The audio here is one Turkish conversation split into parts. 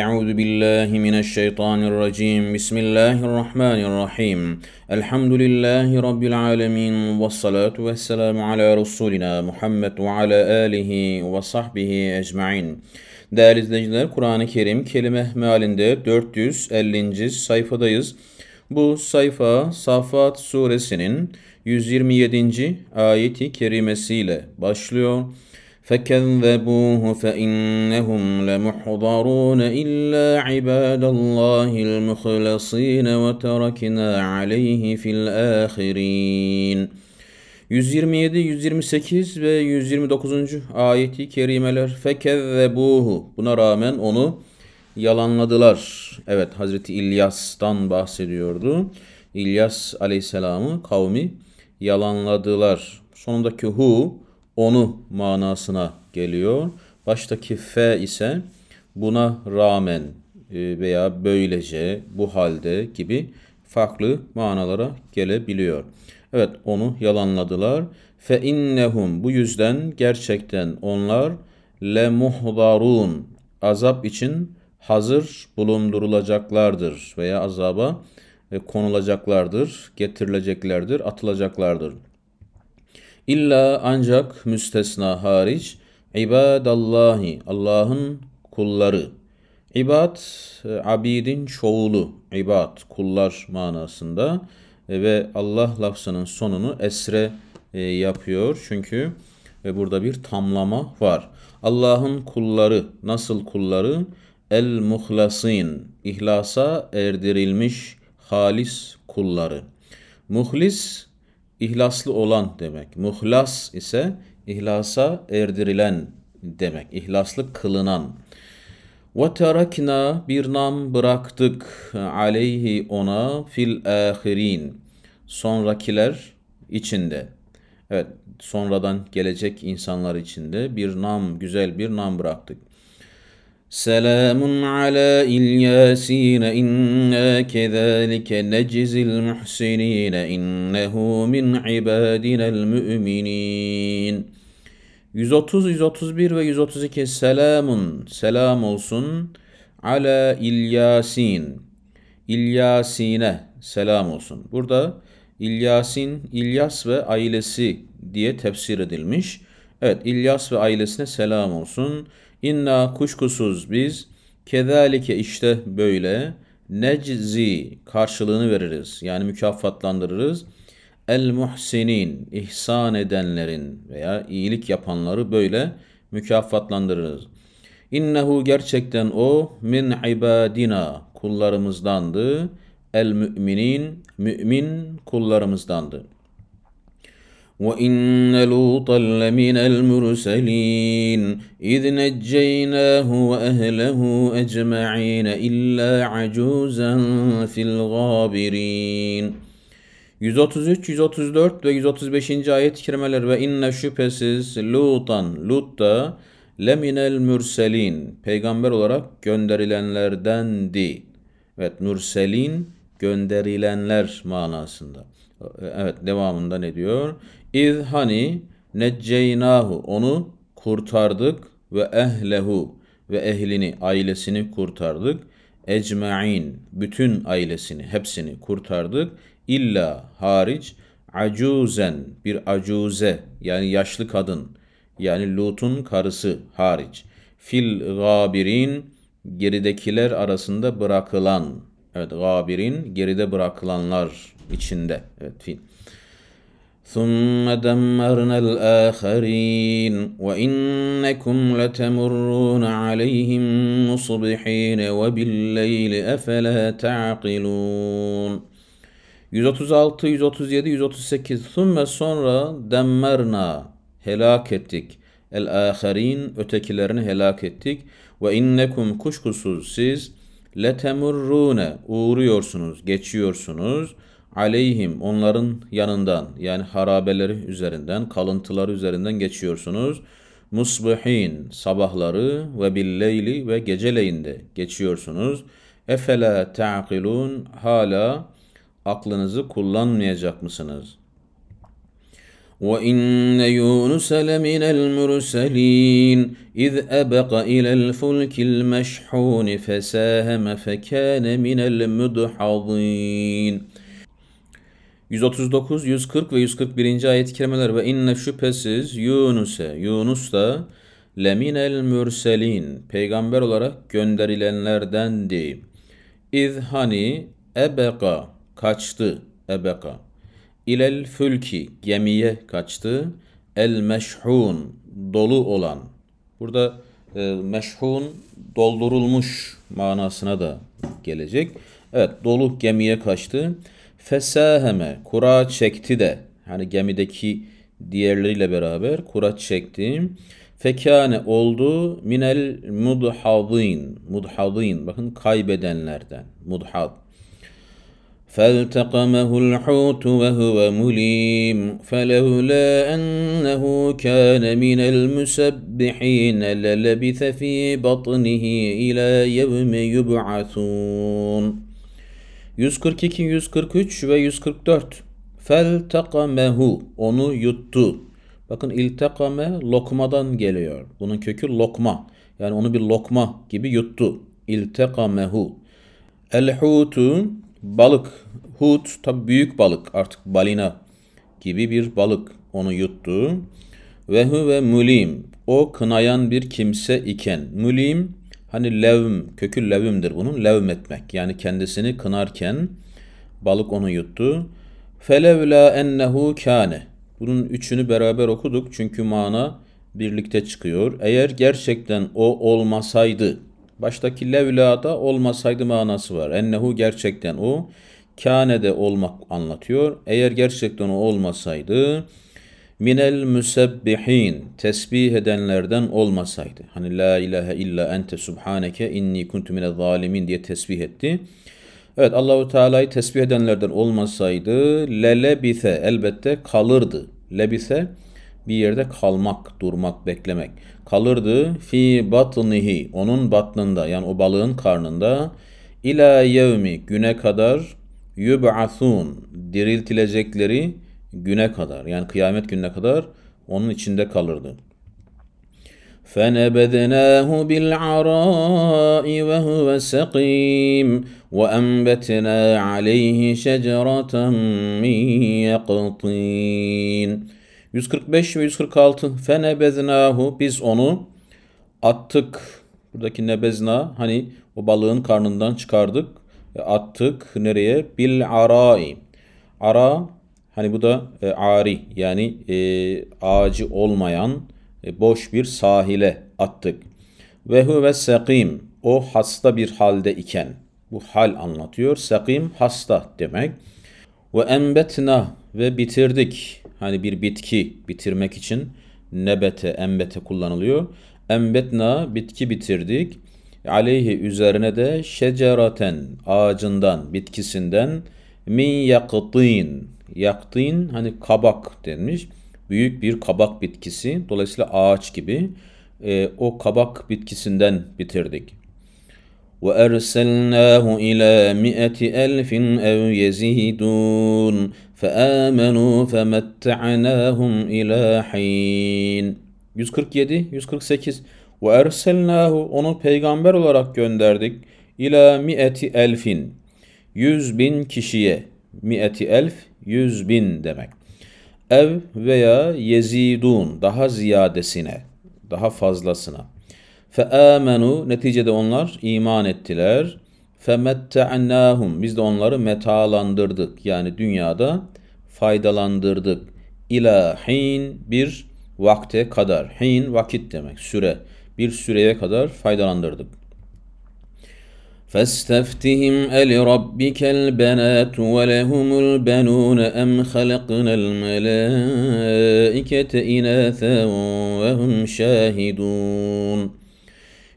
أعوذ بالله من الشيطان الرجيم بسم الله الرحمن الرحيم الحمد لله رب العالمين والصلاة والسلام على Muhammed ve ala alihi ve sahbihi ecmain. Değerli izleyiciler Kur'an-ı Kerim kelime mealinde 450. sayfadayız. Bu sayfa Safat suresinin 127. ayeti kerimesiyle başlıyor. فكذبوه فإنهم لمحضرون إلا عباد الله المخلصين وتركنا عليه في الآخرين 127, 128 ve 129. ayeti kerimeler fekezzebuhu buna rağmen onu yalanladılar. Evet Hazreti İlyas'tan bahsediyordu. İlyas aleyhisselamı kavmi yalanladılar. Sonundaki hu onu manasına geliyor. Baştaki fe ise buna rağmen e, veya böylece, bu halde gibi farklı manalara gelebiliyor. Evet onu yalanladılar. Fe innehum bu yüzden gerçekten onlar le muhdarun azap için hazır bulundurulacaklardır veya azaba e, konulacaklardır, getirileceklerdir, atılacaklardır. İlla ancak müstesna hariç ibadallahi Allah'ın kulları. İbad e, abidin çoğulu. ibad, kullar manasında e, ve Allah lafzının sonunu esre e, yapıyor. Çünkü ve burada bir tamlama var. Allah'ın kulları nasıl kulları? El muhlasin ihlasa erdirilmiş halis kulları. Muhlis ihlaslı olan demek. Muhlas ise ihlasa erdirilen demek. İhlaslı kılınan. Ve terakna bir nam bıraktık aleyhi ona fil ahirin. Sonrakiler içinde. Evet sonradan gelecek insanlar içinde bir nam güzel bir nam bıraktık. سلام على الياسين إنا كذلك نجزي المحسنين إنه من عبادنا المؤمنين 130, 131 ve 132 Selamun, selam olsun. Ala İlyasin, İlyasine selam olsun. Burada İlyasin, İlyas ve ailesi diye tefsir edilmiş. Evet, İlyas ve ailesine selam olsun. İnna kuşkusuz biz kedalike işte böyle neczi karşılığını veririz. Yani mükafatlandırırız. El muhsinin ihsan edenlerin veya iyilik yapanları böyle mükafatlandırırız. İnnehu gerçekten o min ibadina kullarımızdandı. El müminin mümin kullarımızdandı. وإن لوطا لمن المرسلين إذ نجيناه وأهله أجمعين إلا عجوزا في الغابرين 133, 134 ve 135. ayet-i kerimeler ve inne şüphesiz Lutan, Lut da leminel mürselin, peygamber olarak gönderilenlerdendi. Evet, mürselin gönderilenler manasında. Evet, devamında ne diyor? İz hani necceynahu onu kurtardık ve ehlehu ve ehlini ailesini kurtardık. Ecma'in bütün ailesini hepsini kurtardık. İlla hariç acuzen bir acuze yani yaşlı kadın yani Lut'un karısı hariç. Fil gabirin geridekiler arasında bırakılan. Evet gabirin geride bırakılanlar içinde. Evet fil. ثم دمرنا الآخرين وإنكم لتمرون عليهم مصبحين وبالليل أفلا تعقلون 136, 137, 138 Thumme sonra demmerna helak ettik. El aharin ötekilerini helak ettik. Ve innekum kuşkusuz siz letemurrune uğruyorsunuz, geçiyorsunuz aleyhim onların yanından yani harabeleri üzerinden, kalıntıları üzerinden geçiyorsunuz. Musbihin sabahları ve billeyli ve geceleyinde geçiyorsunuz. Efele ta'kilun hala aklınızı kullanmayacak mısınız? وإن يونس لمن المرسلين إذ أبق إلى الفلك المشحون فساهم فكان من المدحضين 139, 140 ve 141. ayet-i kerimeler ve inne şüphesiz Yunus'e, Yunus da leminel mürselin, peygamber olarak gönderilenlerdendi. İz hani ebeka, kaçtı, ebeka. İlel fülki, gemiye kaçtı. El meşhun, dolu olan. Burada e, meşhun, doldurulmuş manasına da gelecek. Evet, dolu gemiye kaçtı. Fesaheme kura çekti de hani gemideki diğerleriyle beraber kura çekti. Fekane oldu minel mudhadin. Mudhadin bakın kaybedenlerden. Mudhad. فالتقمه الحوت وهو مليم فلولا أنه كان من المسبحين للبث في بطنه إلى يوم يبعثون 142, 143 ve 144. Feltakamehu. Onu yuttu. Bakın iltekame lokmadan geliyor. Bunun kökü lokma. Yani onu bir lokma gibi yuttu. İltekamehu. Elhutu balık. Hut tabi büyük balık artık balina gibi bir balık onu yuttu. Vehu Ve huve mulim. O kınayan bir kimse iken. Mulim Hani levm, kökü levmdir bunun. Levm etmek. Yani kendisini kınarken balık onu yuttu. Felevla ennehu kâne. Bunun üçünü beraber okuduk çünkü mana birlikte çıkıyor. Eğer gerçekten o olmasaydı, baştaki levla da olmasaydı manası var. Ennehu gerçekten o, kâne de olmak anlatıyor. Eğer gerçekten o olmasaydı, minel müsebbihin tesbih edenlerden olmasaydı. Hani la ilahe illa ente subhaneke inni kuntu minel zalimin diye tesbih etti. Evet Allahu Teala'yı tesbih edenlerden olmasaydı lelebise elbette kalırdı. Lebise bir yerde kalmak, durmak, beklemek. Kalırdı fi batnihi onun batnında yani o balığın karnında ila yevmi güne kadar yub'asun diriltilecekleri güne kadar yani kıyamet gününe kadar onun içinde kalırdı. فنبذناه بالعراء وهو سقيم وأنبتنا عليه شجرة من يقطين 145 ve 146 Fenebeznahu biz onu attık. Buradaki nebezna hani o balığın karnından çıkardık. Attık nereye? Bil arai. Ara Hani bu da e, ari yani e, ağacı olmayan e, boş bir sahile attık. Ve huve sakim o hasta bir halde iken. Bu hal anlatıyor. Sekim hasta demek. Ve embetna ve bitirdik. Hani bir bitki bitirmek için nebete, enbete kullanılıyor. Embetna bitki bitirdik. Aleyhi üzerine de şeceraten ağacından, bitkisinden min yakıtîn Yaktığın hani kabak denmiş. Büyük bir kabak bitkisi. Dolayısıyla ağaç gibi. E, o kabak bitkisinden bitirdik. وأرسلناه إلى مئة ألف أو يزيدون فآمنوا فمتعناهم إلى حين 147 148 ve erselnahu onu peygamber olarak gönderdik ila mi'eti elfin yüz bin kişiye mi'eti elf yüz bin demek. Ev veya yezidun daha ziyadesine, daha fazlasına. Fe amenu neticede onlar iman ettiler. Fe metta'nahum biz de onları metalandırdık. Yani dünyada faydalandırdık. İla hin bir vakte kadar. Hin vakit demek süre. Bir süreye kadar faydalandırdık. فاستفتهم ألربك البنات ولهم البنون أم خلقنا الملائكة إناثا وهم شاهدون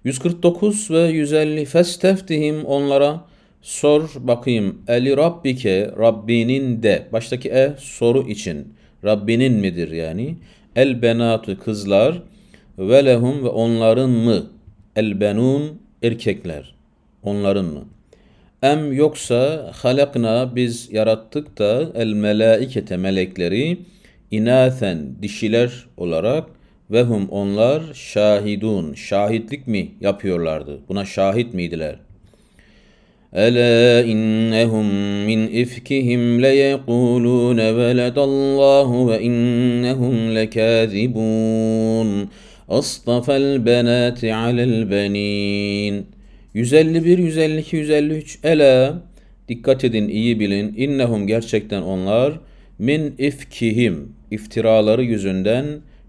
149 ve 150 Festeftihim onlara sor bakayım Eli Rabbike Rabbinin de baştaki e soru için Rabbinin midir yani El benatü kızlar ve lehum ve onların mı El benun erkekler onların mı? Em yoksa halakna biz yarattık da el melaikete melekleri inaten dişiler olarak vehum onlar şahidun şahitlik mi yapıyorlardı? Buna şahit miydiler? Ela innehum min ifkihim leyekulun veledallahu ve innehum lekazibun. Astafa'l benati alel benin. 151, 152, 153 ele dikkat edin iyi bilin İnnehum gerçekten onlar min ifkihim iftiraları yüzünden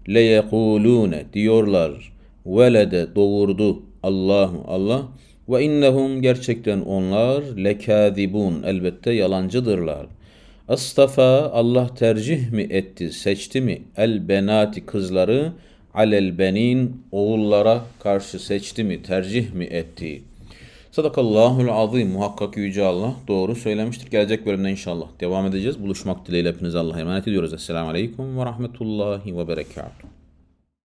leyekulune diyorlar velede doğurdu Allahu Allah ve innehum gerçekten onlar lekadibun elbette yalancıdırlar. Astafa Allah tercih mi etti, seçti mi? El benati kızları alel benin oğullara karşı seçti mi, tercih mi etti?'' Sadakallahul azim. Muhakkak yüce Allah doğru söylemiştir. Gelecek bölümde inşallah devam edeceğiz. Buluşmak dileğiyle hepinize Allah'a emanet ediyoruz. Esselamu Aleyküm ve Rahmetullahi ve Berekatuhu.